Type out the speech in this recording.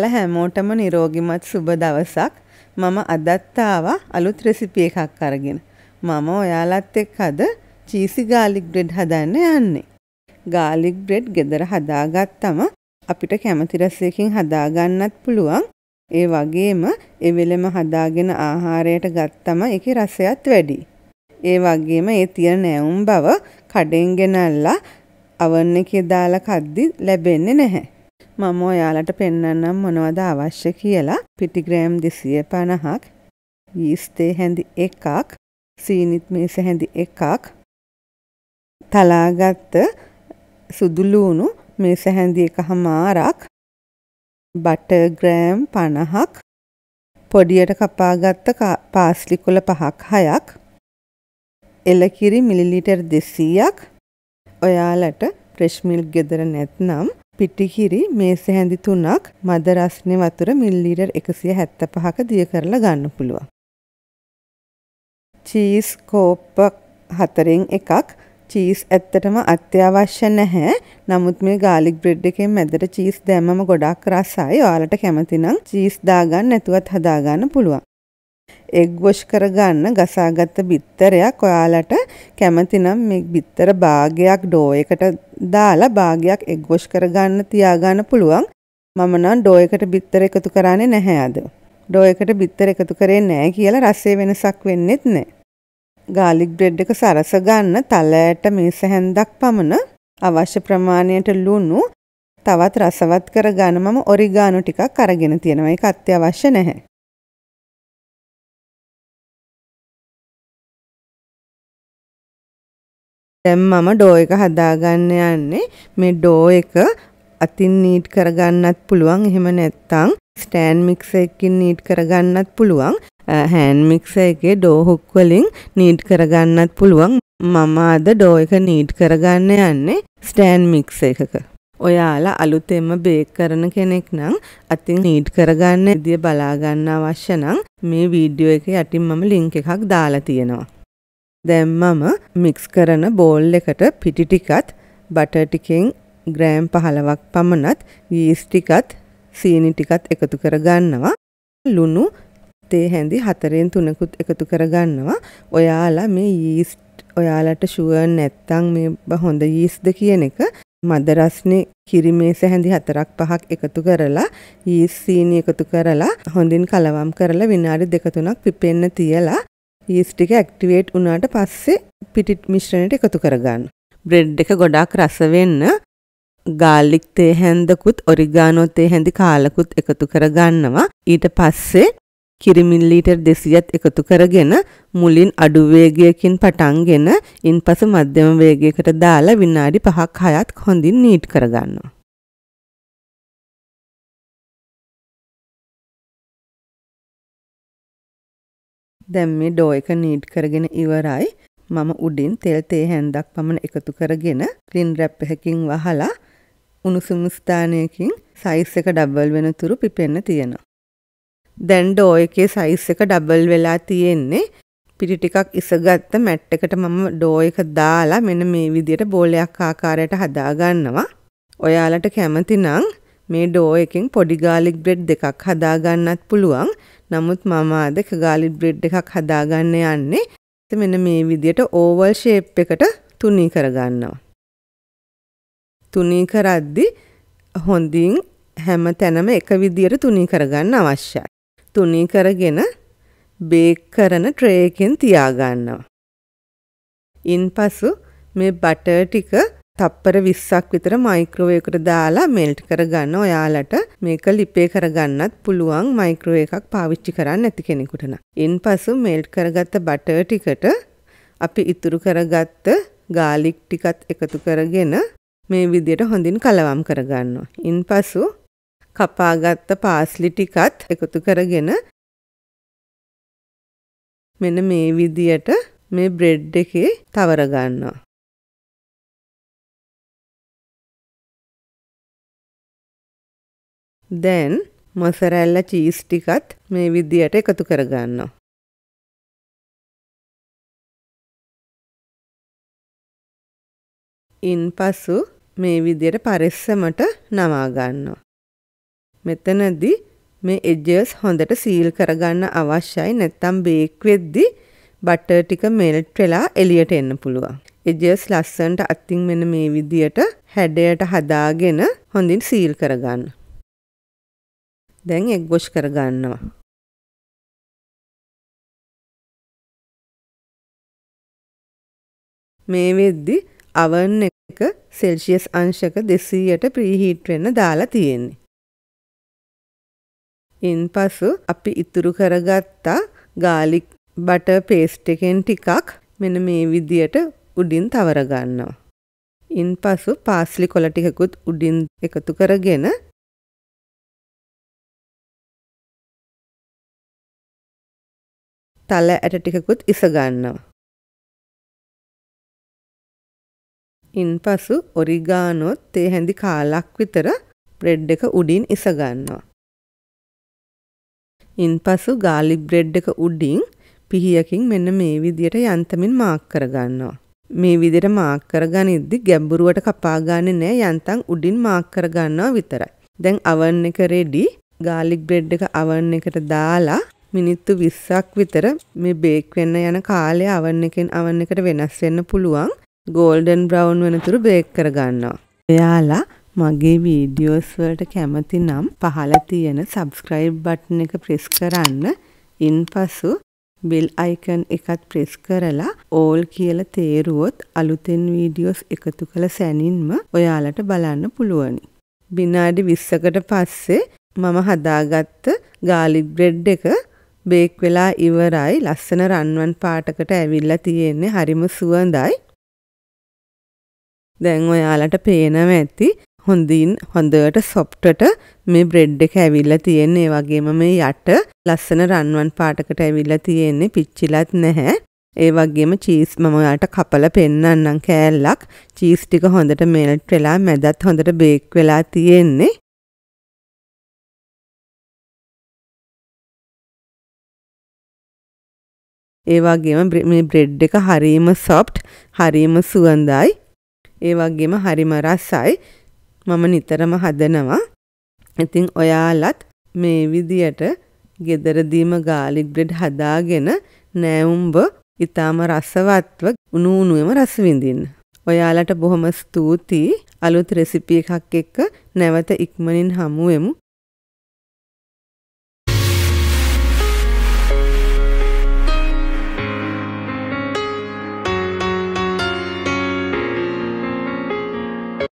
ඔයාලා හැමෝටම නිරෝගිමත් සුබ දවසක්. මම අදත් ආවා අලුත් රෙසිපි එකක් අරගෙන. මම ඔයාලත් එක්ක අද චීසි ගාර්ලික් බ්‍රෙඩ් හදන්න යන්නේ. ගාර්ලික් බ්‍රෙඩ් ගෙදර හදාගත්තම අපිට කැමති රසයකින් හදාගන්නත් පුළුවන්. ඒ වගේම එවෙලෙම හදාගෙන ආහාරයට ගත්තම ඒකේ රසයත් වැඩි. ඒ වගේම ඒ තියෙන නැවුම් බව කඩෙන් ගෙනල්ලා අවන් එකේ දාලා කද්දි ලැබෙන්නේ නැහැ. මම ඔයාලට පෙන්වන්නම් මොනවද අවශ්‍ය කියලා පිටිග්‍රෑම් දෙසිය පණහක් යීස්තේ හැඳි එකක් සීනිත් මේස හැඳි එකක් තලාගත්ත සුදුලූුණු මේස හැඳි එක හමාරක් බටග්‍රෑම් පණහක් පොඩියට කපාගත්ත පාස්ලිකුල පහක් හයක් එලකිරි මිලිලිටර් දෙසීයක් ඔයාලට ප්‍රශ්මිල් ගෙදර නැත්නම් පිටිකිරි මේ සැහැඳි තුනක් මද රස්නේ වතුර මිල්ලීටර් 175ක දිය කරලා ගන්න පුළුවන්. චීස් කෝප්ප හතරෙන් එකක් චීස් ඇත්තටම අත්‍යවශ්‍ය නැහැ. නමුත් මේ ගාලික් බ්‍රෙඩ් එකෙන් මැදට චීස් දැම්මම ගොඩක් රසයි. ඔයාලට කැමති නම් චීස් දාගන්න නැතුවත් හදාගන්න පුළුවන්. එක්ගොෂ් කරගන්න ගසාගත්ත බිත්තරයක් ඔයාලට කැමතිනම් මේ බිත්තර භාගයක් ඩෝ එකට දාලා භාගයක් එක්ගොෂ් කරගන්න තියාගන්න පුළුවන් මම නම් ඩෝ එකට බිත්තර එකතු කරන්නේ නැහැ අද. ඩෝ එකට බිත්තර එකතු කරේ නැහැ කියලා රසයේ වෙනසක් වෙන්නෙත් නැහැ. ගාලික් බ්‍රෙඩ් එක සරස ගන්න තලයට මේ සැහැන්දක් පමණ අවශ්‍ය ප්‍රමාණයට ලුණු තවත් රසවත් කරගන්න මම ඔරිගානෝ ටිකක් අරගෙන තියෙනවා. ඒක අත්‍යවශ්‍ය නැහැ. දැන් මම ඩෝ එක හදාගන්න යන්නේ මේ ඩෝ එක අතින් නීට් කරගන්නත් පුළුවන් එහෙම නැත්නම් ස්ටෑන්ඩ් මික්සර් එකකින් නීට් කරගන්නත් පුළුවන් හෑන්ඩ් මික්සර් එකේ ඩෝ හුක් වලින් නීට් කරගන්නත් පුළුවන් මම අද ඩෝ එක නීට් කරගන්න යන්නේ ස්ටෑන්ඩ් මික්සර් එකක ඔයාලා අලුතෙන්ම බේක් කරන කෙනෙක් නම් අතින් නීට් කරගන්න විදිය බලා ගන්න අවශ්‍ය නම් මේ වීඩියෝ එක යටින් මම ලින්ක් එකක් දාලා තියෙනවා දැන් මම මික්ස් කරන බෝල් එකට පිටි ටිකත් බටර් ටිකෙන් ග්‍රෑම් 15ක් පමණත් යීස් ටිකත් සීනි ටිකත් එකතු කර ගන්නවා. ලුණු තේ හැඳි 4න් 3කුත් එකතු කර ගන්නවා. ඔයාලා මේ යීස්ට් ඔයාලට ෂුවර් නැත්තම් මේ හොඳ යීස්ද කියන එක මද රස්නේ කිරිමේස හැඳි 4ක් 5ක් එකතු කරලා යීස් සීනි එකතු කරලා හොඳින් කලවම් කරලා විනාඩි 2 3ක් පිපෙන්න තියලා යීස්ට් එක ඇක්ටිවේට් වුණාට පස්සේ පිටි මිශ්‍රණයට එකතු කරගන්න. බ්‍රෙඩ් එක ගොඩාක් රස වෙන්න ගාල්ලික් තේ හැන්දකුත් ඔරිගානෝ තේ හැඳි කාලකුත් එකතු කරගන්නවා. ඊට පස්සේ කිරිමින් ලීටර් 200ත් එකතු කරගෙන මුලින් අඩු වේගයකින් පටන්ගෙන ඉන්පසු මධ්‍යම වේගයකට දාලා විනාඩි 5ක් 6ක් හොඳින් නීට් කරගන්නවා. දැන් මේ ඩෝ එක නීඩ් කරගෙන ඉවරයි. මම උඩින් තෙල් තේ හැන්දක් පමණ එකතු කරගෙන ක්ලින් රැප් එකකින් වහලා උණුසුම් ස්ථානයකින් සයිස් එක ඩබල් වෙනතුරු පිපෙන්න තියෙනවා. දැන් ඩෝ එකේ සයිස් එක ඩබල් වෙලා තියෙන්නේ. පිටි ටිකක් ඉසගත්ත මැට් එකට මම ඩෝ එක දාලා මෙන්න මේ විදියට බෝලයක් ආකාරයට හදා ගන්නවා. ඔයාලට කැමති නම් මේ ඩෝ එකෙන් පොඩි ගාලික් බ්‍රෙඩ් දෙකක් හදාගන්නත් පුළුවන්. නමුත් මම අද එක ගාලික් බ්‍රෙඩ් එකක් හදාගන්න යන්නේ. මෙන්න මේ විදියට ඕවල් ෂේප් එකට තුනී කරගන්නවා. තුනී කරද්දි හොඳින් හැම තැනම එක විදියට තුනී කරගන්න අවශ්‍යයි. තුනී කරගෙන බේක් කරන ට්‍රේ එකෙන් තියාගන්නවා. ඉන්පසු මේ බටර් ටික තප්පර 20ක් විතර මයික්‍රෝවේවකට දාලා මෙල්ට් කරගන්න. ඔයාලට මේක ලිපේ කරගන්නත් පුළුවන් මයික්‍රෝවේව එකක් පාවිච්චි කරන්න නැති කෙනෙකුට නම්. ඉන්පසු මෙල්ට් කරගත්ත බටර් ටිකට අපි ඉතුරු කරගත්ත ගාලික් ටිකත් එකතු කරගෙන මේ විදියට හොඳින් කලවම් කරගන්නවා. ඉන්පසු කපාගත්ත පාස්ලි ටිකත් එකතු කරගෙන මෙන්න මේ විදියට මේ බ්‍රෙඩ් එකේ තවර ගන්නවා. දැන් මොසරැල්ලා චීස් ටිකත් මේ විදියට එකතු කරගන්නවා. ඉන්පසු මේ විදියට පරිස්සමට නවා ගන්නවා. මෙතනදී මේ එජස් හොඳට සීල් කරගන්න අවශ්‍යයි නැත්තම් බේක් වෙද්දි බටර් ටික මෙල්ට් වෙලා එළියට එන්න පුළුවන්. එජස් ලස්සනට අත්තින් මෙන්න මේ විදියට හැඩයට හදාගෙන හොඳින් සීල් කරගන්න. දැන් එක්ගොෂ් කරගන්නවා. මේ වෙද්දි අවන් එක සෙල්සියස් අංශක 200ට ප්‍රීහීට් වෙන්න දාලා තියෙන්නේ. ඉන්පසු අපි ඉතුරු කරගත්තා ගාලික් බටර් පේස්ට් එකෙන් ටිකක් මෙන්න මේ විදියට උඩින් තවර ගන්නවා. ඉන්පසු පාස්ලි කොළ ටිකකුත් උඩින් එකතු කරගෙන තල ඇට ටිකකුත් ඉසගන්නවා. ඉන්පසු ඔරිගානොත් තේ හැඳි කාලක් විතර බ්‍රෙඩ් එක උඩින් ඉසගන්නවා. ඉන්පසු ගාලික් බ්‍රෙඩ් එක උඩින් පිහියකින් මෙන්න මේ විදියට යන්තමින් මාක් කරගන්නවා. මේ විදියට මාක් කරගනිද්දි ගැඹුරුවට කපා ගන්නෙ නෑ යන්තම් උඩින් මාක් කරගන්නවා විතරයි. දැන් අවන් එක රෙඩි. ගාලික් බ්‍රෙඩ් එක අවන් එකට දාලා මිනිත්තු 20ක් විතර මේ බේක් වෙන්න යන කාලය අවන් එකෙන් අවන් එකට වෙනස් වෙන්න පුළුවන්. ගෝල්ඩන් බ්‍රවුන් වෙනතුරු බේක් කරගන්නවා. එයාලා මගේ වීඩියෝස් වලට කැමති නම් පහළ තියෙන subscribe button එක press කරන්න. ඉන්පසු බෙල් අයිකන් එකත් ප්‍රෙස් කරලා ඕල් කියලා තේරුවොත් අලුතෙන් වීඩියෝස් එකතු කළ සැනින්ම ඔයාලට බලන්න පුළුවනි. විනාඩි 20කට පස්සේ මම හදාගත්ත ගාලික් බ්‍රෙඩ් එක බේක් වෙලා ඉවරයි ලස්සන රන්වන් පාටකට ඇවිල්ලා තියෙන්නේ හරිම සුවඳයි. දැන් ඔයාලට පේනව ඇති හොඳින් හොඳට සොප්ටට මේ බ්‍රෙඩ් එක ඇවිල්ලා තියෙන්නේ වගේම මේ යට ලස්සන රන්වන් පාටකට ඇවිල්ලා තියෙන්නේ පිච්චිලත් නැහැ. ඒ වගේම චීස් මම ඔයාලට කපලා පෙන්නන්නම් කෑල්ලක්. චීස් ටික හොඳට මෙල්ට් වෙලා මැදත් හොඳට බේක් වෙලා තියෙන්නේ. ඒ වගේම මේ බ්‍රෙඩ් එක හරීම සොෆ්ට් හරීම සුවඳයි. ඒ වගේම හරිම රසයි. මම නිතරම හදනවා. ඉතින් ඔයාලත් මේ විදියට ගෙදරදීම ගාලික් බ්‍රෙඩ් හදාගෙන නෑවුම්බ ඉතාම රසවත්ව උණු උණුවෙම රස විඳින්න. ඔයාලට බොහොම ස්තුතියි අලුත් රෙසිපි එකක් එක්ක නැවත ඉක්මනින් හමුවෙමු.